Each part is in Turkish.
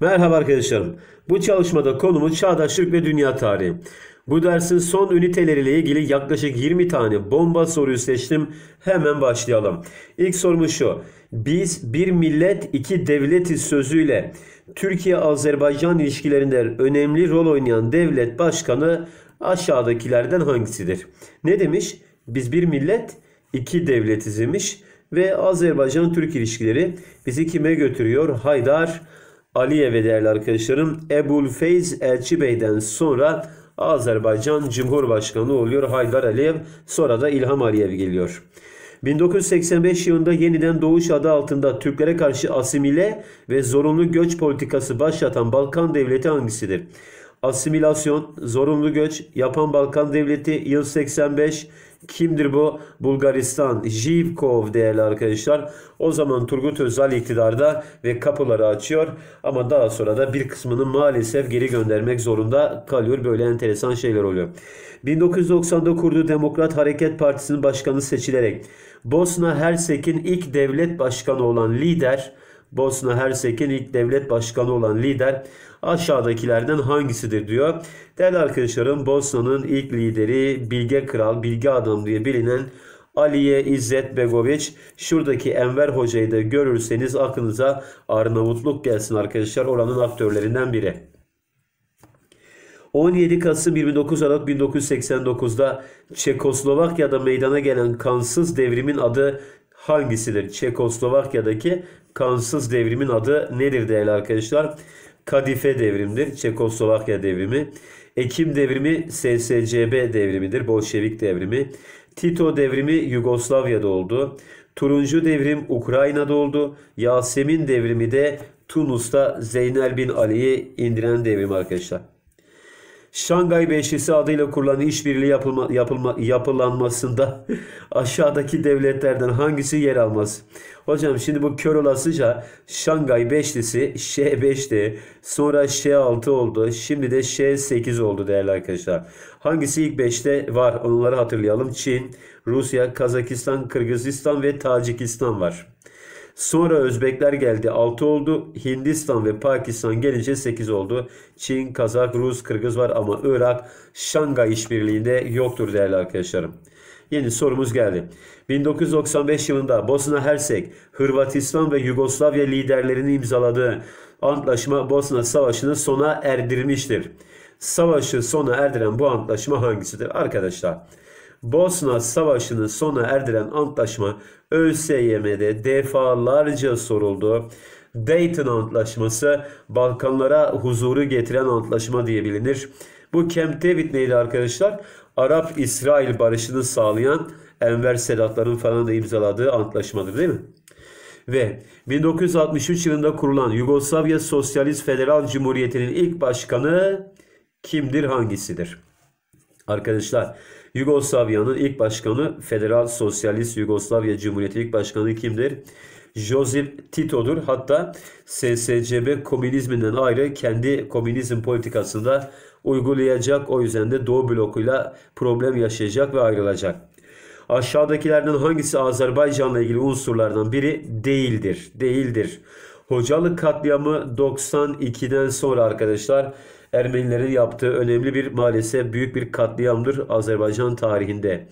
Merhaba arkadaşlarım. Bu çalışmada konumuz çağdaşlık ve dünya tarihi. Bu dersin son üniteleriyle ilgili yaklaşık 20 tane bomba soruyu seçtim. Hemen başlayalım. İlk sorumuz şu. Biz bir millet iki devletiz sözüyle Türkiye-Azerbaycan ilişkilerinde önemli rol oynayan devlet başkanı aşağıdakilerden hangisidir? Ne demiş? Biz bir millet iki devletiz demiş ve Azerbaycan-Türk ilişkileri bizi kime götürüyor? Haydar Aliyev'e değerli arkadaşlarım Ebul Feyz Elçi Bey'den sonra Azerbaycan Cumhurbaşkanı oluyor Haydar Aliyev. Sonra da İlham Aliyev geliyor. 1985 yılında yeniden Doğuş adı altında Türklere karşı asimile ve zorunlu göç politikası başlatan Balkan devleti hangisidir? Asimilasyon, zorunlu göç, yapan Balkan Devleti, yıl 85. Kimdir bu? Bulgaristan. Jivkov değerli arkadaşlar. O zaman Turgut Özal iktidarda ve kapıları açıyor. Ama daha sonra da bir kısmını maalesef geri göndermek zorunda kalıyor. Böyle enteresan şeyler oluyor. 1990'da kurduğu Demokrat Hareket Partisi'nin başkanı seçilerek Bosna Hersek'in ilk devlet başkanı olan lider Bosna Hersek'in ilk devlet başkanı olan lider aşağıdakilerden hangisidir diyor. Değerli arkadaşlarım Bosna'nın ilk lideri Bilge Kral, Bilge Adam diye bilinen Aliye İzzet Begoviç. Şuradaki Enver Hoca'yı da görürseniz aklınıza Arnavutluk gelsin arkadaşlar. Oranın aktörlerinden biri. 17 Kasım 29 Aralık 1989'da Çekoslovakya'da meydana gelen kansız devrimin adı hangisidir? Çekoslovakya'daki kansız devrimin adı nedir değerli arkadaşlar? Kadife devrimdir. Çekoslovakya devrimi. Ekim devrimi SSCB devrimidir. Bolşevik devrimi. Tito devrimi Yugoslavya'da oldu. Turuncu devrim Ukrayna'da oldu. Yasemin devrimi de Tunus'ta Zeynel bin Ali'yi indiren devrim arkadaşlar. Şangay Beşlisi adıyla kurulan işbirliği yapılma, yapılma, yapılanmasında aşağıdaki devletlerden hangisi yer almaz? Hocam şimdi bu kör olasıca Şangay Beşlisi Ş5'ti. Sonra Ş6 oldu. Şimdi de Ş8 oldu değerli arkadaşlar. Hangisi ilk 5'te var? Onları hatırlayalım. Çin, Rusya, Kazakistan, Kırgızistan ve Tacikistan var. Sonra Özbekler geldi 6 oldu. Hindistan ve Pakistan gelince 8 oldu. Çin, Kazak, Rus, Kırgız var ama Irak Şangay işbirliğinde yoktur değerli arkadaşlarım. Yeni sorumuz geldi. 1995 yılında Bosna Hersek, Hırvatistan ve Yugoslavya liderlerinin imzaladığı antlaşma Bosna Savaşı'nı sona erdirmiştir. Savaşı sona erdiren bu antlaşma hangisidir? Arkadaşlar Bosna Savaşı'nı sona erdiren antlaşma ÖSYM'de defalarca soruldu. Dayton Antlaşması Balkanlara huzuru getiren antlaşma diye bilinir. Bu Camp David neydi arkadaşlar? Arap-İsrail barışını sağlayan Enver Sedatların falan da imzaladığı antlaşmadır değil mi? Ve 1963 yılında kurulan Yugoslavya Sosyalist Federal Cumhuriyeti'nin ilk başkanı kimdir hangisidir? Arkadaşlar Yugoslavya'nın ilk başkanı Federal Sosyalist Yugoslavya Cumhuriyeti ilk başkanı kimdir? Josip Tito'dur. Hatta SSCB komünizminden ayrı kendi komünizm politikasında uygulayacak. O yüzden de Doğu blokuyla problem yaşayacak ve ayrılacak. Aşağıdakilerden hangisi Azerbaycan'la ilgili unsurlardan biri değildir? Değildir. Hocalık katliamı 92'den sonra arkadaşlar Ermenilerin yaptığı önemli bir maalesef büyük bir katliamdır Azerbaycan tarihinde.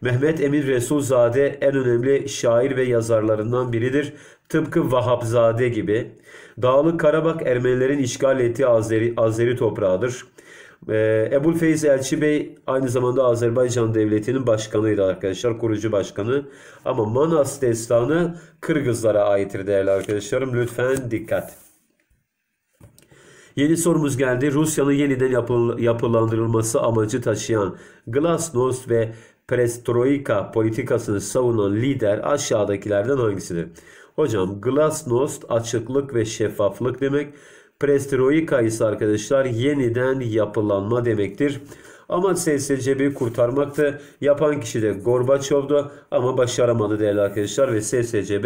Mehmet Emin Resulzade en önemli şair ve yazarlarından biridir. Tıpkı Vahapzade gibi. Dağlı Karabak Ermenilerin işgal ettiği Azeri, Azeri toprağıdır. Ee, Ebul Feyz Elçi Bey aynı zamanda Azerbaycan Devleti'nin başkanıydı arkadaşlar. Kurucu başkanı. Ama Manas destanı Kırgızlara aittir değerli arkadaşlarım. Lütfen dikkat. Yeni sorumuz geldi. Rusya'nın yeniden yapılandırılması amacı taşıyan Glasnost ve Perestroika politikasını savunan lider aşağıdakilerden hangisidir? Hocam Glasnost açıklık ve şeffaflık demek. Perestroika ise arkadaşlar yeniden yapılanma demektir. Ama ise cebi kurtarmaktı. Yapan kişi de Gorbaçov'du ama başaramadı değerli arkadaşlar ve SSCB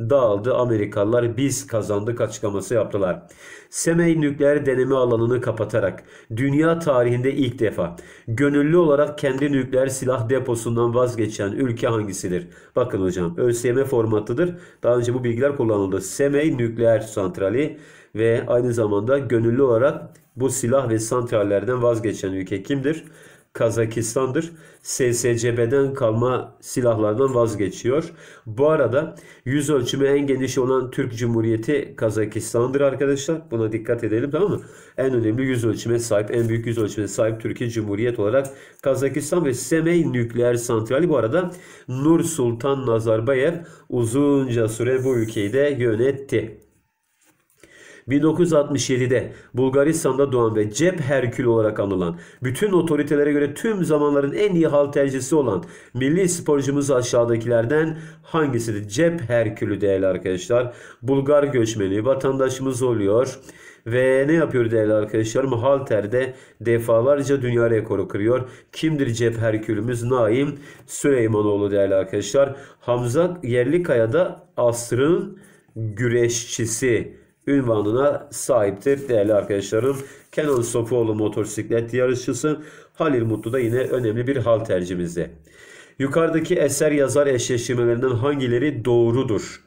dağıldı. Amerikalılar biz kazandık açıklaması yaptılar. Semey nükleer deneme alanını kapatarak dünya tarihinde ilk defa gönüllü olarak kendi nükleer silah deposundan vazgeçen ülke hangisidir? Bakın hocam ÖSYM formatıdır. Daha önce bu bilgiler kullanıldı. Semey nükleer santrali ve aynı zamanda gönüllü olarak bu silah ve santrallerden vazgeçen ülke kimdir? Kazakistan'dır. SSCB'den kalma silahlardan vazgeçiyor. Bu arada yüz ölçümü en geniş olan Türk Cumhuriyeti Kazakistan'dır arkadaşlar. Buna dikkat edelim tamam mı? En önemli yüz ölçüme sahip, en büyük yüz ölçüme sahip Türkiye Cumhuriyet olarak Kazakistan ve Semey nükleer santrali bu arada Nur Sultan Nazarbayev uzunca süre bu ülkeyi de yönetti. 1967'de Bulgaristan'da doğan ve cep herkül olarak anılan, bütün otoritelere göre tüm zamanların en iyi haltercisi olan milli sporcumuz aşağıdakilerden hangisidir? Cep herkülü değerli arkadaşlar. Bulgar göçmeni vatandaşımız oluyor. Ve ne yapıyor değerli arkadaşlarım? Halter'de defalarca dünya rekoru kırıyor. Kimdir cep herkülümüz? Naim Süleymanoğlu değerli arkadaşlar. Hamza Yerlikaya'da asrın güreşçisi ünvanına sahiptir değerli arkadaşlarım. Kenan Sofuoğlu motosiklet yarışçısı Halil Mutlu da yine önemli bir hal tercihimizde. Yukarıdaki eser yazar eşleştirmelerinden hangileri doğrudur?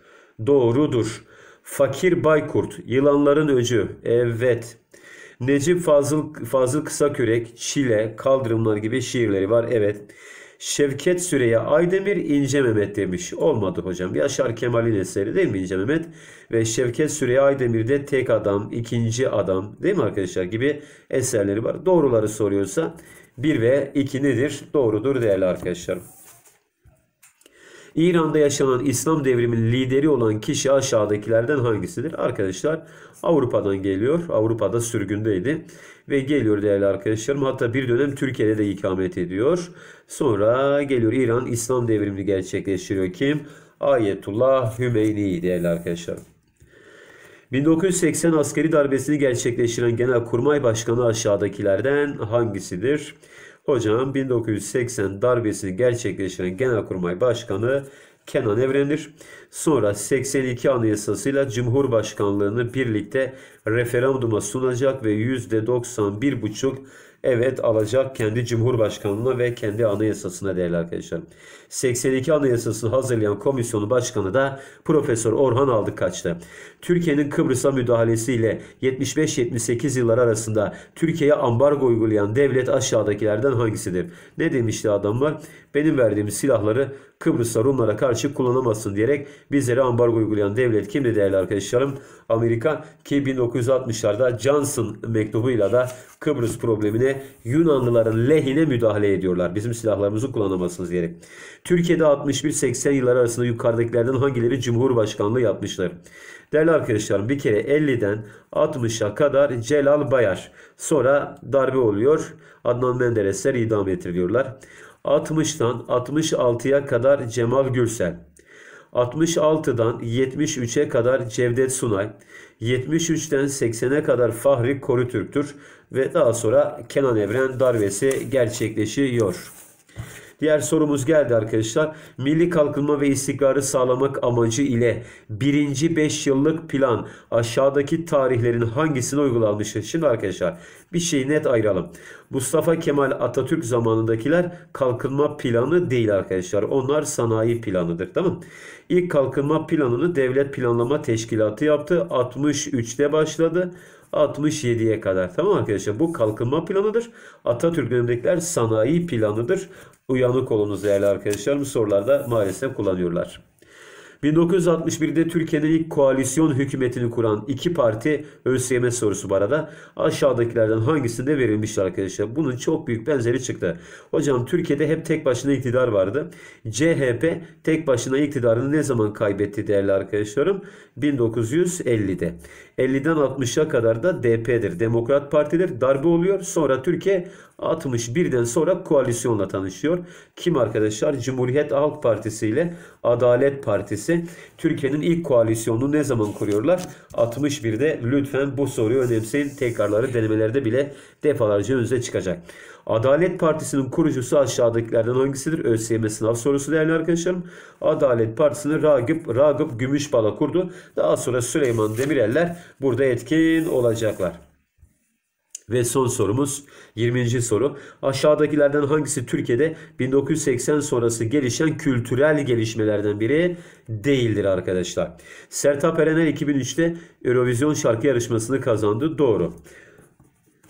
Doğrudur. Fakir Baykurt, Yılanların Öcü, evet. Necip Fazıl, Fazıl Kısakürek, Çile, Kaldırımlar gibi şiirleri var, evet. Şevket Süreyya Aydemir İnce Mehmet demiş. Olmadı hocam. Yaşar Kemal'in eseri değil mi İnce Mehmet? Ve Şevket Süreyya Aydemir de Tek Adam, ikinci Adam değil mi arkadaşlar gibi eserleri var. Doğruları soruyorsa 1 ve 2 nedir? Doğrudur değerli arkadaşlarım. İran'da yaşanan İslam devriminin lideri olan kişi aşağıdakilerden hangisidir? Arkadaşlar Avrupa'dan geliyor. Avrupa'da sürgündeydi ve geliyor değerli arkadaşlarım. Hatta bir dönem Türkiye'de de ikamet ediyor. Sonra geliyor İran İslam devrimini gerçekleştiriyor. Kim? Ayetullah Hümeyni değerli arkadaşlarım. 1980 askeri darbesini gerçekleştiren Genelkurmay Başkanı aşağıdakilerden hangisidir? Hocam 1980 darbesini gerçekleştiren Genelkurmay Başkanı Kenan Evrenir. Sonra 82 Anayasasıyla Cumhurbaşkanlığını birlikte referanduma sunacak ve %91,5 evet alacak kendi Cumhurbaşkanlığına ve kendi anayasasına değerli arkadaşlar. 82 Anayasasını hazırlayan komisyonu başkanı da Profesör Orhan Aldık kaçtı. Türkiye'nin Kıbrıs'a müdahalesiyle 75-78 yıllar arasında Türkiye'ye ambargo uygulayan devlet aşağıdakilerden hangisidir? Ne demişti adamlar? Benim verdiğim silahları Kıbrıs'ta Rumlara karşı kullanamazsın diyerek bizlere ambargo uygulayan devlet kimdi değerli arkadaşlarım? Amerika ki 1960'larda Johnson mektubuyla da Kıbrıs problemine Yunanlıların lehine müdahale ediyorlar. Bizim silahlarımızı kullanamazsınız diyerek. Türkiye'de 61-80 yıllar arasında yukarıdakilerden hangileri Cumhurbaşkanlığı yapmışlar? Değerli arkadaşlarım bir kere 50'den 60'a kadar Celal Bayar. Sonra darbe oluyor. Adnan Menderesler idam ettiriliyorlar. 60'dan 66'ya kadar Cemal Gürsel. 66'dan 73'e kadar Cevdet Sunay, 73'ten 80'e kadar Fahri Korutürk'tür ve daha sonra Kenan Evren darbesi gerçekleşiyor. Diğer sorumuz geldi arkadaşlar. Milli kalkınma ve istikrarı sağlamak amacı ile birinci 5 yıllık plan aşağıdaki tarihlerin hangisini uygulanmış? Şimdi arkadaşlar bir şeyi net ayıralım. Mustafa Kemal Atatürk zamanındakiler kalkınma planı değil arkadaşlar. Onlar sanayi planıdır. Tamam İlk kalkınma planını Devlet Planlama Teşkilatı yaptı. 63'te başladı. 67'ye kadar. Tamam arkadaşlar bu kalkınma planıdır. Atatürk dönemindekiler sanayi planıdır. Uyanık olunuz değerli arkadaşlarım sorularda maalesef kullanıyorlar. 1961'de Türkiye'nin ilk koalisyon hükümetini kuran iki parti ÖSYM sorusu bu arada. Aşağıdakilerden hangisinde verilmişti arkadaşlar? Bunun çok büyük benzeri çıktı. Hocam Türkiye'de hep tek başına iktidar vardı. CHP tek başına iktidarını ne zaman kaybetti değerli arkadaşlarım? 1950'de. 50'den 60'a kadar da DP'dir. Demokrat Parti'dir. Darbe oluyor. Sonra Türkiye 61'den sonra koalisyonla tanışıyor. Kim arkadaşlar? Cumhuriyet Halk Partisi ile Adalet Partisi. Türkiye'nin ilk koalisyonunu ne zaman kuruyorlar? 61'de lütfen bu soruyu önemseyin. Tekrarları denemelerde bile defalarca önünüze çıkacak. Adalet Partisi'nin kurucusu aşağıdakilerden hangisidir? ÖSYM sınav sorusu değerli arkadaşlarım. Adalet Partisi'ni Ragıp, Ragıp Gümüşbala kurdu. Daha sonra Süleyman Demireller burada etkin olacaklar. Ve son sorumuz 20. soru. Aşağıdakilerden hangisi Türkiye'de 1980 sonrası gelişen kültürel gelişmelerden biri değildir arkadaşlar? Sertab Erener 2003'te Eurovision şarkı yarışmasını kazandı. Doğru.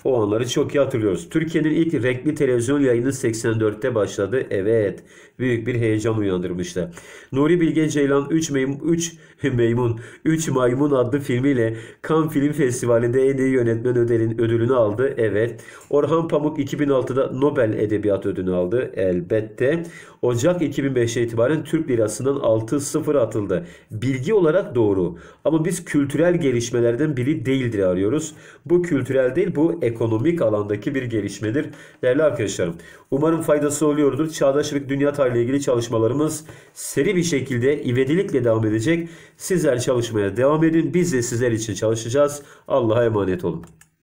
O anları çok iyi hatırlıyoruz. Türkiye'nin ilk renkli televizyon yayını 84'te başladı. Evet, büyük bir heyecan uyandırmıştı. Nuri Bilge Ceylan 3 Meymun 3 Meymun 3 Maymun adlı filmiyle Cannes Film Festivali'nde en iyi yönetmen ödülün, ödülünü aldı. Evet. Orhan Pamuk 2006'da Nobel Edebiyat Ödülünü aldı elbette. Ocak 2005'e itibaren Türk lirasından 6-0 atıldı. Bilgi olarak doğru. Ama biz kültürel gelişmelerden biri değildir arıyoruz. Bu kültürel değil, bu ekonomik alandaki bir gelişmedir. Değerli arkadaşlarım umarım faydası oluyordur. Çağdaşlık dünya tarihiyle ilgili çalışmalarımız seri bir şekilde ivedilikle devam edecek. Sizler çalışmaya devam edin. Biz de sizler için çalışacağız. Allah'a emanet olun.